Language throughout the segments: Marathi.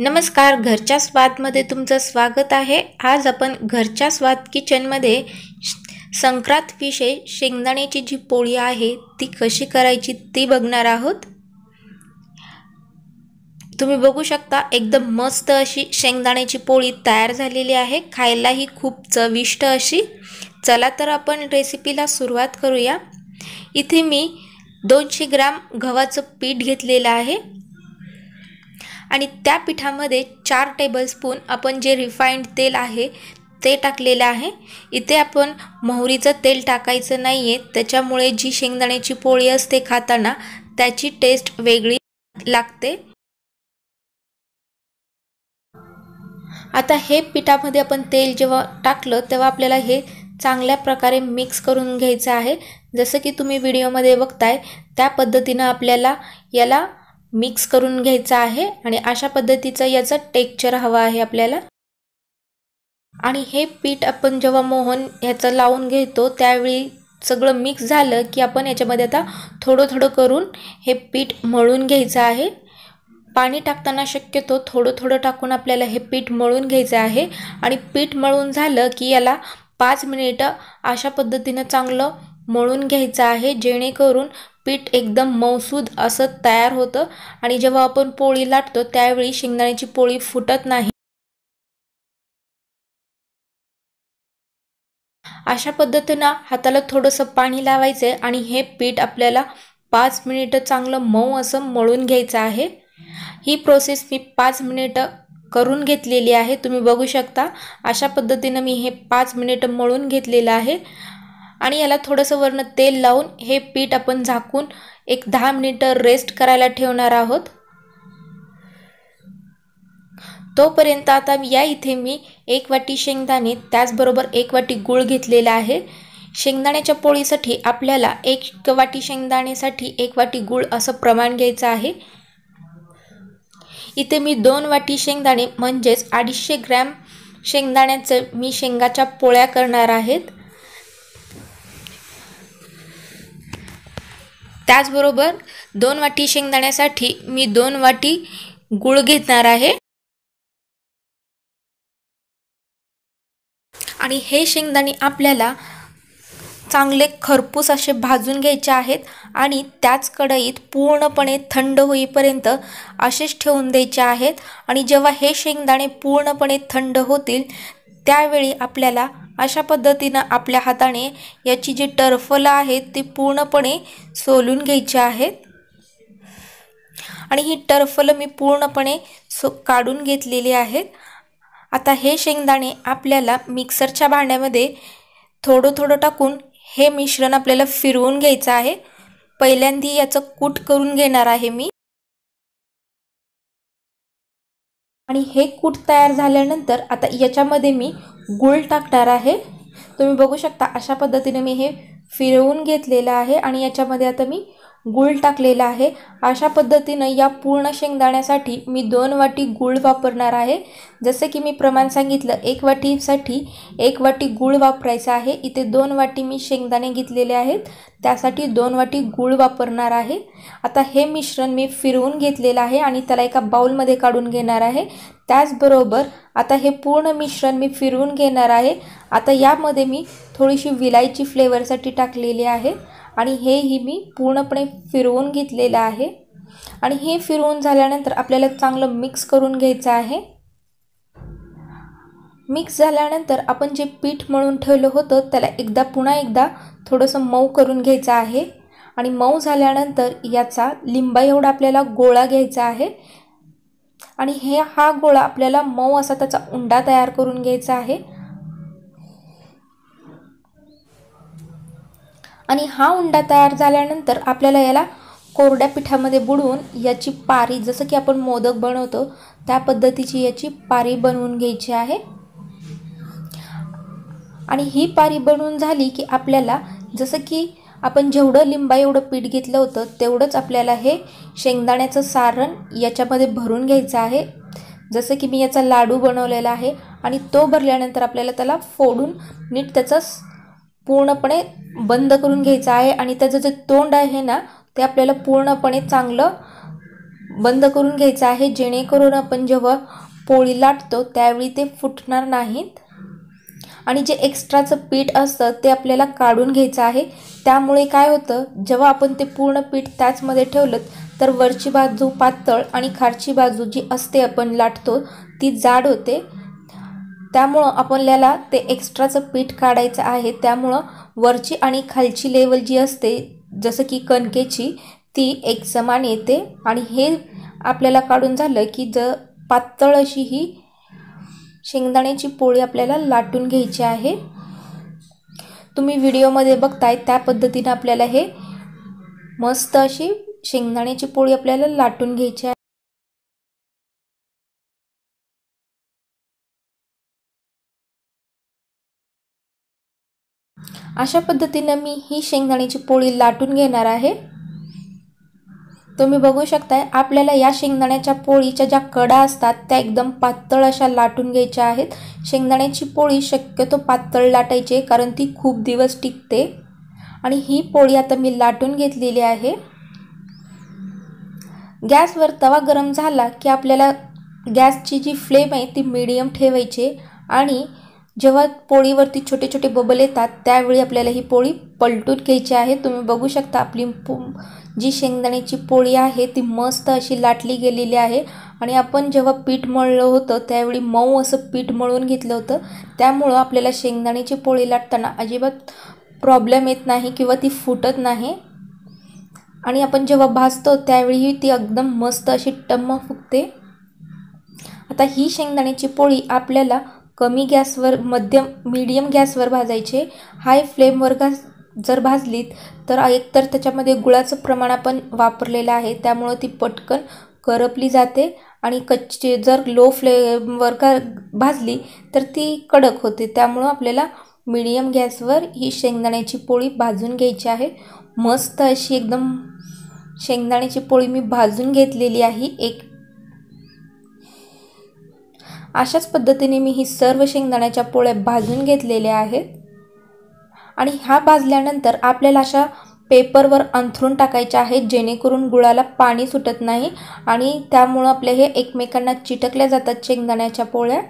नमस्कार घरच्या स्वादमध्ये तुमचं स्वागत आहे आज आपण घरच्या स्वाद किचनमध्ये संक्रांत विषय शेंगदाण्याची जी पोळी आहे ती कशी करायची ती बघणार आहोत तुम्ही बघू शकता एकदम मस्त अशी शेंगदाण्याची पोळी तयार झालेली आहे खायलाही खूप चविष्ट अशी चला तर आपण रेसिपीला सुरुवात करूया इथे मी दोनशे ग्राम गव्हाचं पीठ घेतलेलं आहे आणि त्या पिठामध्ये चार टेबलस्पून आपण जे रिफाईंड तेल आहे ते टाकलेलं आहे इथे आपण मोहरीचं तेल टाकायचं नाही आहे त्याच्यामुळे जी शेंगदाण्याची पोळी असते खाताना त्याची टेस्ट वेगळी लागते आता हे पिठामध्ये आपण तेल जेव्हा टाकलं तेव्हा आपल्याला हे चांगल्या प्रकारे मिक्स करून घ्यायचं आहे जसं की तुम्ही व्हिडिओमध्ये बघताय त्या पद्धतीनं आपल्याला याला मिक्स करून घ्यायचा आहे आणि अशा पद्धतीचा याचा टेक्चर हवा आहे आपल्याला आणि हे पीठ आपण जेव्हा मोहन ह्याचं लावून घेतो त्यावेळी सगळं मिक्स झालं की आपण याच्यामध्ये आता थोडं थोडं करून हे पीठ मळून घ्यायचं आहे पाणी टाकताना शक्यतो थोडं थोडं टाकून आपल्याला हे पीठ मळून घ्यायचं आहे आणि पीठ मळून झालं की याला पाच मिनिटं अशा पद्धतीनं चांगलं मळून घ्यायचं आहे जेणेकरून पीठ एकदम मौसूद असं तयार होतं आणि जेव्हा आपण पोळी लाटतो त्यावेळी शेंगदाण्याची पोळी फुटत नाही अशा पद्धतीनं हाताला थोडंसं पाणी लावायचं आहे आणि हे पीठ आपल्याला पाच मिनिटं चांगलं मऊ असं मळून घ्यायचं आहे ही प्रोसेस मी पाच मिनिटं करून घेतलेली आहे तुम्ही बघू शकता अशा पद्धतीनं मी हे पाच मिनिटं मळून घेतलेलं आहे आणि याला थोडंसं वरनं तेल लावून हे पीठ आपण झाकून एक दहा मिनिटं रेस्ट करायला ठेवणार आहोत तोपर्यंत आता या इथे मी एक वाटी शेंगदाणे त्याचबरोबर एक वाटी गूळ घेतलेला आहे शेंगदाण्याच्या पोळीसाठी आपल्याला एक वाटी शेंगदाण्यासाठी एक वाटी गूळ असं प्रमाण घ्यायचं आहे इथे मी दोन वाटी शेंगदाणे म्हणजेच अडीचशे ग्रॅम शेंगदाण्याचं मी शेंगाच्या पोळ्या करणार आहेत त्याचबरोबर दोन वाटी शेंगदाण्यासाठी मी दोन वाटी गूळ घेणार आहे आणि हे शेंगदाणे आपल्याला चांगले खरपूस असे भाजून घ्यायचे आहेत आणि त्याच कढईत पूर्णपणे थंड होईपर्यंत असेच ठेवून द्यायचे आहेत आणि जेव्हा हे शेंगदाणे पूर्णपणे थंड होतील त्यावेळी आपल्याला अशा पद्धतीनं आपल्या हाताने याची जी टर्फलं आहेत ती पूर्णपणे सोलून घ्यायची आहेत आणि ही टर्फलं मी पूर्णपणे सो काढून घेतलेली आहेत आता हे शेंगदाणे आपल्याला मिक्सरच्या भांड्यामध्ये थोडं थोडं टाकून हे मिश्रण आपल्याला फिरवून घ्यायचं आहे पहिल्यांदी याचं कूट करून घेणार आहे मी आणि हे कूट तयार झाल्यानंतर आता याच्यामध्ये मी गुळ टाकणार आहे तुम्ही बघू शकता अशा पद्धतीने मी हे फिरवून घेतलेलं आहे आणि याच्यामध्ये आता मी गुळ टाकलेला आहे अशा पद्धतीनं या पूर्ण शेंगदाण्यासाठी मी दोन वाटी गूळ वापरणार आहे जसं की मी प्रमाण सांगितलं एक वाटीसाठी एक वाटी गूळ वापरायचा आहे इथे दोन वाटी मी शेंगदाणे घेतलेले आहेत त्यासाठी दोन वाटी गूळ वापरणार आहे आता हे मिश्रण मी फिरवून घेतलेलं आहे आणि त्याला एका बाउलमध्ये काढून घेणार आहे त्याचबरोबर आता हे पूर्ण मिश्रण मी फिरवून घेणार आहे आता यामध्ये मी थोडीशी विलायची फ्लेवरसाठी टाकलेली आहे आणि हेही मी पूर्णपणे फिरवून घेतलेलं आहे आणि हे फिरवून झाल्यानंतर आपल्याला चांगलं मिक्स करून घ्यायचं आहे मिक्स झाल्यानंतर आपण जे पीठ मळून ठेवलं होतं त्याला एकदा पुन्हा एकदा थोडंसं मऊ करून घ्यायचं आहे आणि मऊ झाल्यानंतर याचा लिंबा एवढा आपल्याला गोळा घ्यायचा आहे आणि हे हा गोळा आपल्याला मऊ असा त्याचा उंडा तयार करून घ्यायचा आहे आणि हा उंडा तयार झाल्यानंतर आपल्याला याला कोरड्या पिठामध्ये बुडवून याची पारी जसं की आपण मोदक बनवतो त्या पद्धतीची याची पारी बनवून घ्यायची आहे आणि ही पारी बनवून झाली की आपल्याला जसं की आपण जेवढं लिंबा एवढं पीठ घेतलं होतं तेवढंच आपल्याला हे शेंगदाण्याचं सारण याच्यामध्ये भरून घ्यायचं आहे जसं की मी याचा लाडू बनवलेला आहे आणि तो भरल्यानंतर आपल्याला त्याला फोडून नीट त्याचा पूर्णपणे बंद करून घ्यायचं आहे आणि त्याचं जे तोंड आहे ना ते आपल्याला पूर्णपणे चांगलं बंद करून घ्यायचं आहे जेणेकरून आपण जेव्हा पोळी लाटतो त्यावेळी ते फुटणार नाहीत आणि जे एक्स्ट्राचं पीठ असतं ते आपल्याला काढून घ्यायचं आहे त्यामुळे काय होतं जेव्हा आपण ते पूर्ण पीठ त्याचमध्ये ठेवलं तर वरची बाजू पातळ आणि खालची बाजू जी असते आपण लाटतो ती जाड होते त्यामुळं आपल्याला ते एक्स्ट्राचं पीठ काढायचं आहे त्यामुळं वरची आणि खालची लेवल जी असते जसं की कणकेची ती एक समान येते आणि हे आपल्याला काढून झालं की ज पातळ अशी ही शेंगदाण्याची पोळी आपल्याला लाटून घ्यायची आहे तुम्ही व्हिडिओमध्ये बघताय त्या पद्धतीनं आपल्याला हे मस्त अशी शेंगदाण्याची पोळी आपल्याला लाटून घ्यायची आहे अशा पद्धतीनं मी ही शेंगदाण्याची पोळी लाटून घेणार आहे तुम्ही बघू शकताय आपल्याला या शेंगदाण्याच्या पोळीच्या ज्या कडा असतात त्या एकदम पातळ अशा लाटून घ्यायच्या आहेत शेंगदाण्याची पोळी शक्यतो पातळ लाटायची कारण ती खूप दिवस टिकते आणि ही पोळी आता मी लाटून घेतलेली आहे गॅसवर तवा गरम झाला की आपल्याला गॅसची जी फ्लेम आहे ती मीडियम ठेवायची आणि जेव्हा पोळीवरती छोटे छोटे बबल येतात त्यावेळी आपल्याला ही पोळी पलटून घ्यायची आहे तुम्ही बघू शकता आपली जी शेंगदाण्याची पोळी आहे ती मस्त अशी लाटली गेलेली आहे आणि आपण जेव्हा पीठ मळलं होतं त्यावेळी मऊ असं पीठ मळून घेतलं होतं त्यामुळं आपल्याला शेंगदाण्याची पोळी लाटताना अजिबात प्रॉब्लेम येत नाही किंवा ती फुटत नाही आणि आपण जेव्हा भाजतो त्यावेळी ती एकदम मस्त अशी टम्म फुगते आता ही शेंगदाण्याची पोळी आपल्याला कमी गॅसवर मध्यम मीडियम गॅसवर भाजायचे हाय फ्लेमवर गॅस जर भाजलीत तर एकतर त्याच्यामध्ये गुळाचं प्रमाण आपण वापरलेलं आहे त्यामुळं ती पटकन करपली जाते आणि कच्चे जर लो फ्लेमवर का भाजली तर ती कडक होते त्यामुळं आपल्याला मीडियम गॅसवर ही शेंगदाण्याची पोळी भाजून घ्यायची आहे मस्त अशी एकदम शेंगदाण्याची पोळी मी भाजून घेतलेली आहे एक अशाच पद्धतीने मी ही सर्व शेंगदाण्याच्या पोळ्या भाजून घेतलेल्या आहेत आणि ह्या भाजल्यानंतर आपल्याला अशा पेपरवर अंथरून टाकायच्या आहेत जेणेकरून गुळाला पाणी सुटत नाही आणि त्यामुळं आपले हे एकमेकांना चिटकल्या जातात शेंगदाण्याच्या पोळ्या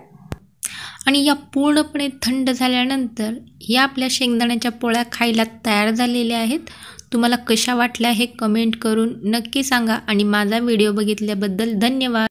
आणि या पूर्णपणे थंड झाल्यानंतर या आपल्या शेंगदाण्याच्या पोळ्या खायला तयार झालेल्या आहेत तुम्हाला कशा वाटल्या हे कमेंट करून नक्की सांगा आणि माझा व्हिडिओ बघितल्याबद्दल धन्यवाद